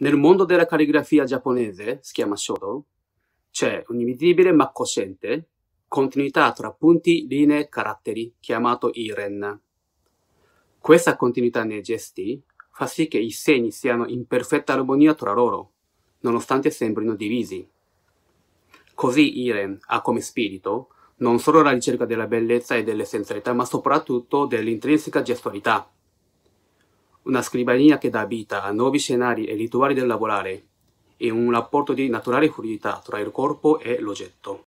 Nel mondo della calligrafia giapponese, si chiama shodo, c'è un invisibile ma cosciente continuità tra punti, linee e caratteri, chiamato iren. Questa continuità nei gesti fa sì che i segni siano in perfetta armonia tra loro, nonostante sembrino divisi. Così Iren ha come spirito non solo la ricerca della bellezza e dell'essenzialità, ma soprattutto dell'intrinseca gestualità una scrivania che dà vita a nuovi scenari e rituali del lavorare, e un rapporto di naturale fluidità tra il corpo e l'oggetto.